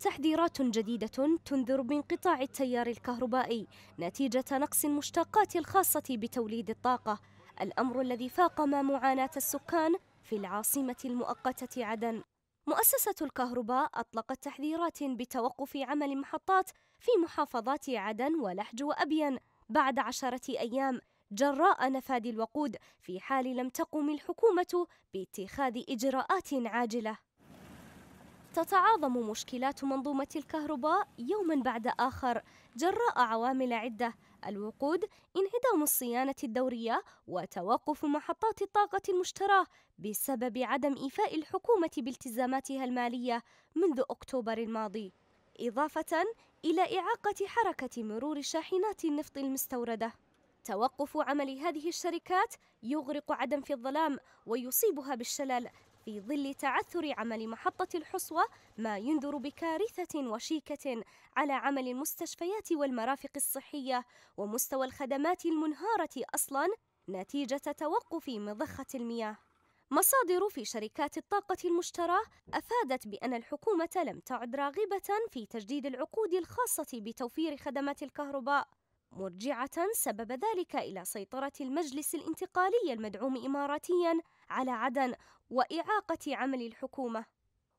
تحذيرات جديدة تنذر بانقطاع التيار الكهربائي نتيجة نقص المشتقات الخاصة بتوليد الطاقة الأمر الذي فاقم معاناة السكان في العاصمة المؤقتة عدن مؤسسة الكهرباء أطلقت تحذيرات بتوقف عمل محطات في محافظات عدن ولحج وأبين بعد عشرة أيام جراء نفاد الوقود في حال لم تقم الحكومة باتخاذ إجراءات عاجلة تتعاظم مشكلات منظومة الكهرباء يوما بعد آخر جراء عوامل عدة الوقود، انعدام الصيانة الدورية، وتوقف محطات الطاقة المشتراة بسبب عدم إيفاء الحكومة بالتزاماتها المالية منذ أكتوبر الماضي، إضافة إلى إعاقة حركة مرور شاحنات النفط المستوردة. توقف عمل هذه الشركات يغرق عدم في الظلام ويصيبها بالشلل في ظل تعثر عمل محطة الحصوى ما ينذر بكارثة وشيكة على عمل المستشفيات والمرافق الصحية ومستوى الخدمات المنهارة أصلاً نتيجة توقف مضخة المياه. مصادر في شركات الطاقة المشتراة أفادت بأن الحكومة لم تعد راغبة في تجديد العقود الخاصة بتوفير خدمات الكهرباء مرجعة سبب ذلك إلى سيطرة المجلس الانتقالي المدعوم إماراتيا على عدن وإعاقة عمل الحكومة.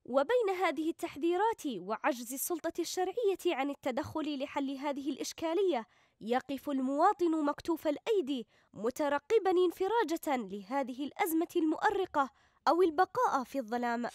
وبين هذه التحذيرات وعجز السلطة الشرعية عن التدخل لحل هذه الإشكالية، يقف المواطن مكتوف الأيدي مترقبا انفراجة لهذه الأزمة المؤرقة أو البقاء في الظلام.